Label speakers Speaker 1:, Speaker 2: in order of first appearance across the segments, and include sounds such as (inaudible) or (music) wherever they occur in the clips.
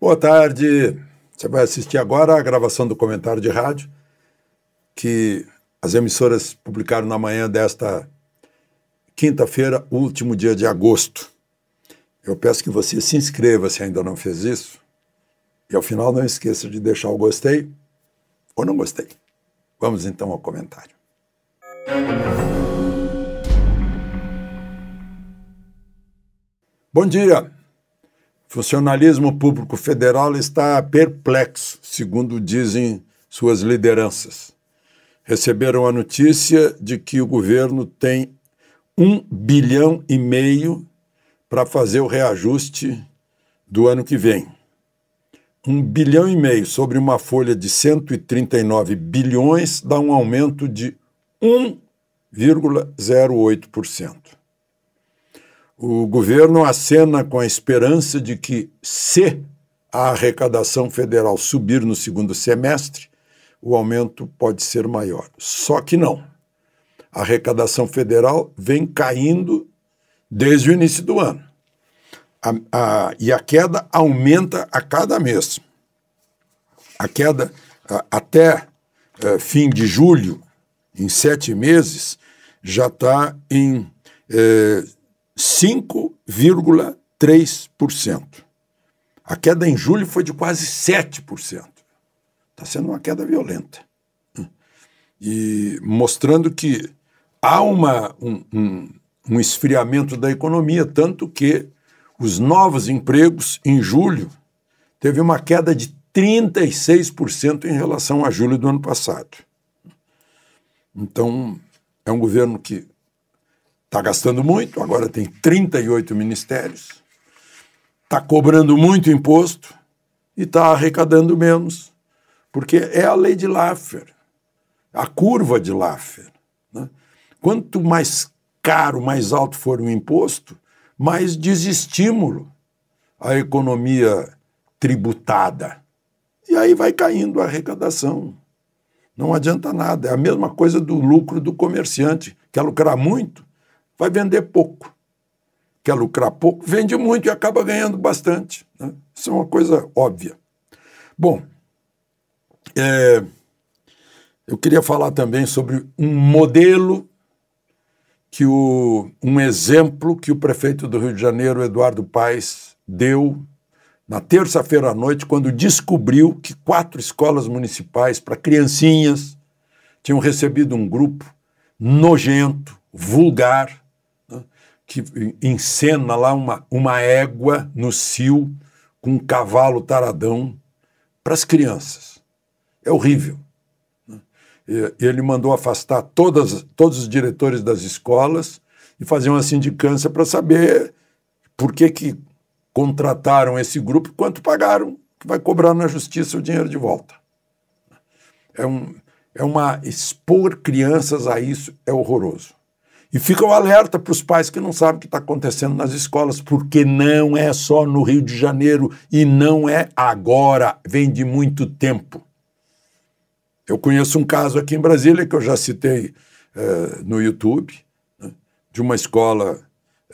Speaker 1: Boa tarde. Você vai assistir agora a gravação do comentário de rádio que as emissoras publicaram na manhã desta quinta-feira, último dia de agosto. Eu peço que você se inscreva se ainda não fez isso. E ao final não esqueça de deixar o gostei ou não gostei. Vamos então ao comentário. Bom dia. Funcionalismo público federal está perplexo, segundo dizem suas lideranças. Receberam a notícia de que o governo tem um bilhão e meio para fazer o reajuste do ano que vem. Um bilhão e meio sobre uma folha de 139 bilhões dá um aumento de 1,08%. O governo acena com a esperança de que, se a arrecadação federal subir no segundo semestre, o aumento pode ser maior. Só que não. A arrecadação federal vem caindo desde o início do ano. A, a, e a queda aumenta a cada mês. A queda a, até eh, fim de julho, em sete meses, já está em eh, 5,3%. A queda em julho foi de quase 7%. Está sendo uma queda violenta. E mostrando que há uma, um, um, um esfriamento da economia, tanto que os novos empregos em julho teve uma queda de 36% em relação a julho do ano passado. Então, é um governo que Está gastando muito, agora tem 38 ministérios, está cobrando muito imposto e está arrecadando menos, porque é a lei de Laffer, a curva de Laffer. Né? Quanto mais caro, mais alto for o imposto, mais desestímulo a economia tributada. E aí vai caindo a arrecadação. Não adianta nada. É a mesma coisa do lucro do comerciante. Quer é lucrar muito? vai vender pouco. Quer lucrar pouco, vende muito e acaba ganhando bastante. Né? Isso é uma coisa óbvia. Bom, é, eu queria falar também sobre um modelo que o, um exemplo que o prefeito do Rio de Janeiro, Eduardo Paes, deu na terça-feira à noite, quando descobriu que quatro escolas municipais para criancinhas tinham recebido um grupo nojento, vulgar, que encena lá uma, uma égua no cio com um cavalo taradão para as crianças. É horrível. Né? Ele mandou afastar todas, todos os diretores das escolas e fazer uma sindicância para saber por que, que contrataram esse grupo e quanto pagaram, que vai cobrar na justiça o dinheiro de volta. É, um, é uma expor crianças a isso é horroroso. E fica o um alerta para os pais que não sabem o que está acontecendo nas escolas, porque não é só no Rio de Janeiro e não é agora, vem de muito tempo. Eu conheço um caso aqui em Brasília que eu já citei eh, no YouTube, né, de uma escola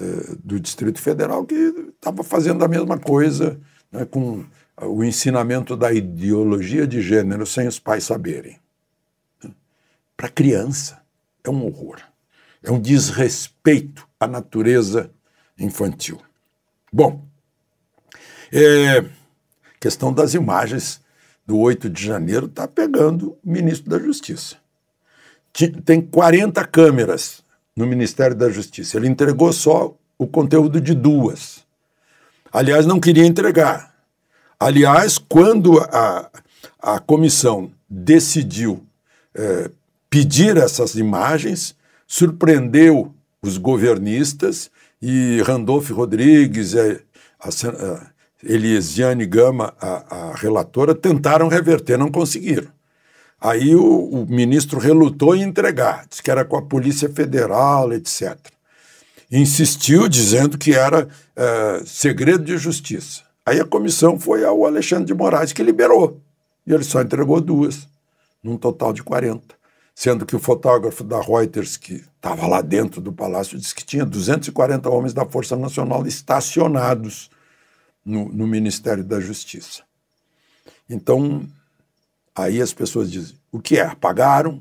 Speaker 1: eh, do Distrito Federal que estava fazendo a mesma coisa né, com o ensinamento da ideologia de gênero sem os pais saberem. Né. Para criança, é um horror é um desrespeito à natureza infantil. Bom, é, questão das imagens do 8 de janeiro está pegando o ministro da Justiça. Tem 40 câmeras no Ministério da Justiça. Ele entregou só o conteúdo de duas. Aliás, não queria entregar. Aliás, quando a, a comissão decidiu é, pedir essas imagens, surpreendeu os governistas e Randolfo Rodrigues, eh, a, a eh, Elisiane Gama, a, a, relatora, tentaram reverter, não conseguiram. Aí o, o ministro relutou em entregar, disse que era com a Polícia Federal, etc. Insistiu dizendo que era é, segredo de justiça. Aí a comissão foi ao Alexandre de Moraes, que liberou. E ele só entregou duas, num total de 40 sendo que o fotógrafo da Reuters, que estava lá dentro do palácio, disse que tinha 240 homens da Força Nacional estacionados no, no Ministério da Justiça. Então, aí as pessoas dizem: o que é? Pagaram?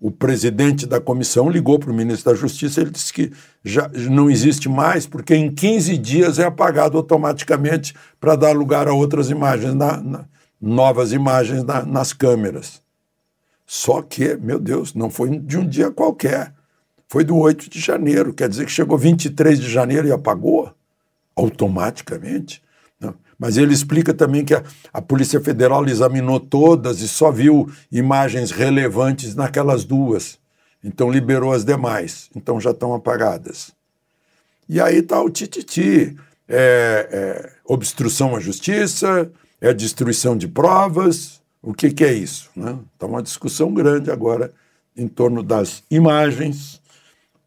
Speaker 1: O presidente da comissão ligou para o ministro da Justiça, ele disse que já não existe mais, porque em 15 dias é apagado automaticamente para dar lugar a outras imagens, na, na, novas imagens na, nas câmeras. Só que, meu Deus, não foi de um dia qualquer. Foi do 8 de janeiro. Quer dizer que chegou 23 de janeiro e apagou automaticamente. Mas ele explica também que a, a, Polícia Federal examinou todas e só viu imagens relevantes naquelas duas. Então liberou as demais. Então já estão apagadas. E aí está o tititi. É, é, obstrução à justiça, é destruição de provas, o que, que é isso? Né? Está então, uma discussão grande agora em torno das imagens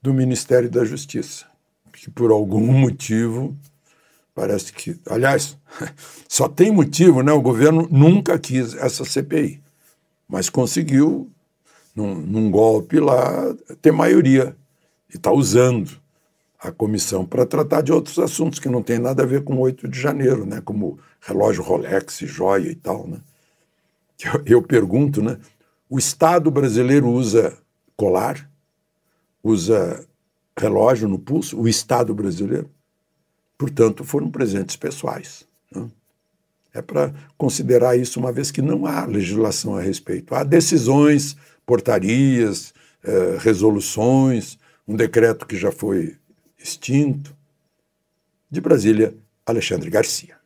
Speaker 1: do Ministério da Justiça, que por algum (laughs) motivo parece que, aliás, (laughs) só tem motivo, né? O governo nunca quis essa CPI, mas conseguiu num, num golpe lá ter maioria e está usando a comissão para tratar de outros assuntos que não tem nada a ver com 8 de janeiro, né? Como relógio Rolex, joia e tal, né? Eu, pergunto, né? O Estado brasileiro usa colar? Usa relógio no pulso? O Estado brasileiro? Portanto, foram presentes pessoais. Né? É para considerar isso, uma vez que não há legislação a respeito. Há decisões, portarias, eh, resoluções, um decreto que já foi extinto. De Brasília, Alexandre Garcia.